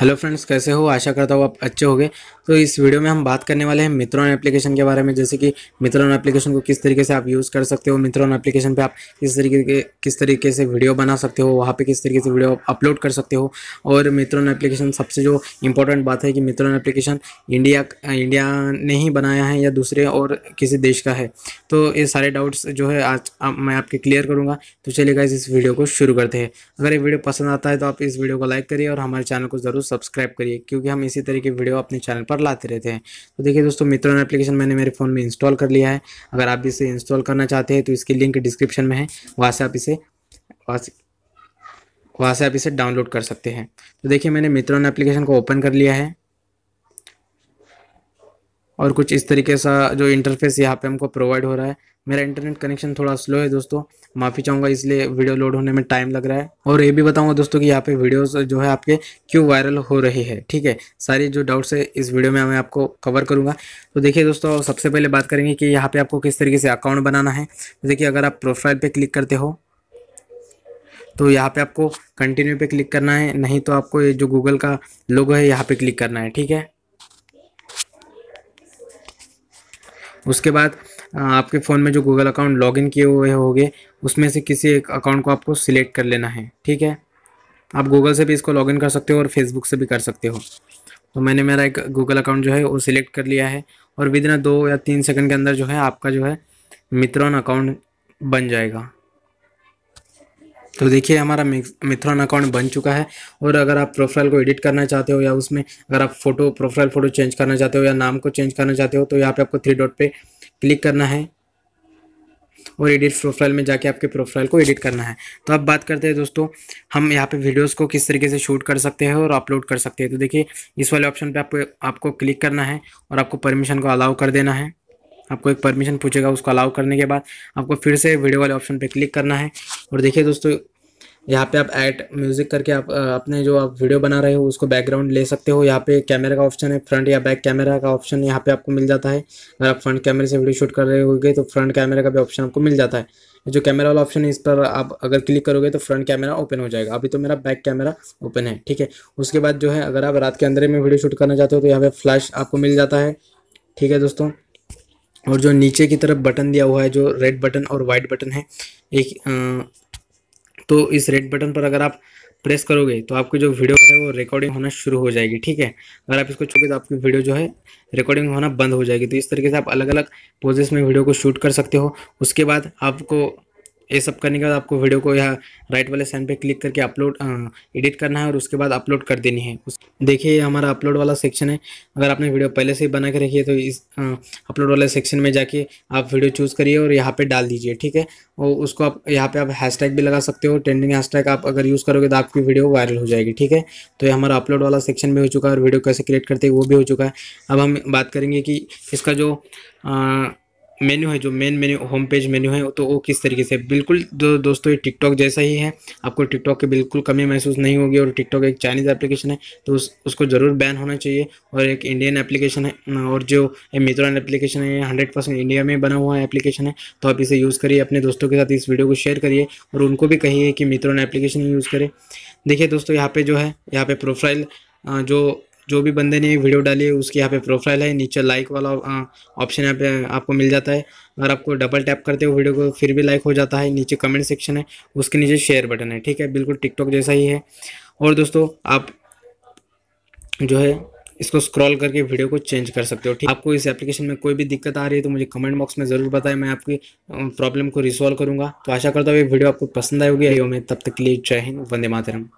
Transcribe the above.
hello friends कैसे हो आशा करता हूँ आप अच्छे होंगे तो इस वीडियो में हम बात करने वाले हैं मित्रॉन एप्लीकेशन के बारे में जैसे कि मित्रोन एप्लीकेशन को किस तरीके से आप यूज़ कर सकते हो मित्रोन एप्लीकेशन पे आप किस तरीके के किस तरीके से वीडियो बना सकते हो वहाँ पे किस तरीके से वीडियो अपलोड कर सकते हो और मित्रोन एप्लीकेशन सबसे जो इंपॉर्टेंट बात है कि मित्रोन एप्लीकेशन इंडिया इंडिया ने ही बनाया है या दूसरे और किसी देश का है तो ये सारे डाउट्स जो है आज मैं आपके क्लियर करूँगा तो चलेगा इस वीडियो को शुरू करते हैं अगर ये वीडियो पसंद आता है तो आप इस वीडियो को लाइक करिए और हमारे चैनल को ज़रूर सब्सक्राइब करिए क्योंकि हम इसी तरह के वीडियो अपने चैनल पर लाते रहते हैं तो देखिए दोस्तों मित्रों एप्लीकेशन मैंने मेरे फ़ोन में इंस्टॉल कर लिया है अगर आप इसे इंस्टॉल करना चाहते हैं तो इसकी लिंक डिस्क्रिप्शन में है वहाँ से आप इसे वहाँ से आप इसे डाउनलोड कर सकते हैं तो देखिए मैंने मित्रोन एप्लीकेशन को ओपन कर लिया है और कुछ इस तरीके सा जो इंटरफेस यहाँ पे हमको प्रोवाइड हो रहा है मेरा इंटरनेट कनेक्शन थोड़ा स्लो है दोस्तों माफ़ी चाहूँगा इसलिए वीडियो लोड होने में टाइम लग रहा है और ये भी बताऊँगा दोस्तों कि यहाँ पे वीडियोस जो है आपके क्यों वायरल हो रहे हैं ठीक है सारी जो डाउट्स है इस वीडियो में मैं आपको कवर करूँगा तो देखिए दोस्तों सबसे पहले बात करेंगे कि यहाँ पर आपको किस तरीके से अकाउंट बनाना है देखिए अगर आप प्रोफाइल पर क्लिक करते हो तो यहाँ पर आपको कंटिन्यू पर क्लिक करना है नहीं तो आपको ये जो गूगल का लोगो है यहाँ पर क्लिक करना है ठीक है उसके बाद आपके फ़ोन में जो गूगल अकाउंट लॉगिन किए हुए होंगे उसमें से किसी एक अकाउंट को आपको सिलेक्ट कर लेना है ठीक है आप गूगल से भी इसको लॉगिन कर सकते हो और फेसबुक से भी कर सकते हो तो मैंने मेरा एक गूगल अकाउंट जो है वो सिलेक्ट कर लिया है और विद इन दो या तीन सेकंड के अंदर जो है आपका जो है मित्रॉन अकाउंट बन जाएगा तो देखिए हमारा मिथ्रॉन अकाउंट बन चुका है और अगर आप प्रोफाइल को एडिट करना चाहते हो या उसमें अगर आप फोटो प्रोफाइल फ़ोटो चेंज करना चाहते हो या नाम को चेंज करना चाहते हो तो यहाँ पे आपको थ्री डॉट पे क्लिक करना है और एडिट प्रोफाइल में जाके आपके प्रोफाइल को एडिट करना है तो अब बात करते हैं दोस्तों हम यहाँ पे वीडियोस को किस तरीके से शूट कर सकते हैं और अपलोड कर सकते हैं तो देखिए इस वाले ऑप्शन पे आपको आपको क्लिक करना है और आपको परमिशन को अलाउ कर देना है आपको एक परमिशन पूछेगा उसको अलाउ करने के बाद आपको फिर से वीडियो वाले ऑप्शन पर क्लिक करना है और देखिए दोस्तों यहाँ पे आप ऐड म्यूज़िक करके आप अपने जो आप वीडियो बना रहे हो उसको बैकग्राउंड ले सकते हो यहाँ पे कैमरा का ऑप्शन है फ्रंट या बैक कैमरा का ऑप्शन यहाँ पे आपको मिल जाता है अगर आप फ्रंट कैमरे से वीडियो शूट कर रहे होगे तो फ्रंट कैमरे का भी ऑप्शन आपको मिल जाता है जो कैमरा वाला ऑप्शन है इस पर आप अगर क्लिक करोगे तो फ्रंट कैमरा ओपन हो जाएगा अभी तो मेरा बैक कैमरा ओपन है ठीक है उसके बाद जो है अगर आप रात के अंदर में वीडियो शूट करना चाहते हो तो यहाँ पे फ्लैश आपको मिल जाता है ठीक है दोस्तों और जो नीचे की तरफ बटन दिया हुआ है जो रेड बटन और वाइट बटन है एक तो इस रेड बटन पर अगर आप प्रेस करोगे तो आपकी जो वीडियो है वो रिकॉर्डिंग होना शुरू हो जाएगी ठीक है अगर आप इसको छूके तो आपकी वीडियो जो है रिकॉर्डिंग होना बंद हो जाएगी तो इस तरीके से आप अलग अलग पोजेस में वीडियो को शूट कर सकते हो उसके बाद आपको ये सब करने के बाद आपको वीडियो को यहाँ राइट वाले साइन पे क्लिक करके अपलोड एडिट करना है और उसके बाद अपलोड कर देनी है उस देखिए हमारा अपलोड वाला सेक्शन है अगर आपने वीडियो पहले से ही बना के रखी है तो इस अपलोड वाले सेक्शन में जाके आप वीडियो चूज़ करिए और यहाँ पर डाल दीजिए ठीक है और उसको आप यहाँ पर आप हैशटैग भी लगा सकते हो ट्रेंडिंग हैशटैग आप अगर यूज़ करोगे तो आपकी वीडियो वायरल हो जाएगी ठीक है तो ये हमारा अपलोड वाला सेक्शन भी हो चुका है और वीडियो कैसे क्रिएट करते हैं वो भी हो चुका है अब हम बात करेंगे कि इसका जो मेन्यू है जो main menu home page menu है तो वो किस तरीके से बिल्कुल दो, दोस्तों ये टिकटॉक जैसा ही है आपको टिकटॉक की बिल्कुल कमी महसूस नहीं होगी और टिकटॉक एक चाइनीज़ एप्लीकेशन है तो उस, उसको ज़रूर बैन होना चाहिए और एक इंडियन एप्लीकेशन है और जो मित्रोन एप्लीकेशन है हंड्रेड परसेंट इंडिया में बना हुआ एप्लीकेशन है तो आप इसे यूज़ करिए अपने दोस्तों के साथ इस वीडियो को शेयर करिए और उनको भी कहिए कि मित्रोन एप्लीकेशन यूज़ करें देखिए दोस्तों यहाँ पर जो है यहाँ पर प्रोफाइल जो जो भी बंदे ने वीडियो डाली है उसकी यहाँ पे प्रोफाइल है नीचे लाइक वाला ऑप्शन यहाँ पे आपको मिल जाता है अगर आपको डबल टैप करते हो वीडियो को फिर भी लाइक हो जाता है नीचे कमेंट सेक्शन है उसके नीचे शेयर बटन है ठीक है बिल्कुल टिकटॉक जैसा ही है और दोस्तों आप जो है इसको स्क्रॉल करके वीडियो को चेंज कर सकते हो ठीक आपको इस एप्लीकेशन में कोई भी दिक्कत आ रही है तो मुझे कमेंट बॉक्स में ज़रूर बताएं मैं आपकी प्रॉब्लम को रिसॉल्व करूंगा तो आशा करता हूँ ये वीडियो आपको पसंद आई होगी में तब तक के लिए जय हिंद वंदे मातरम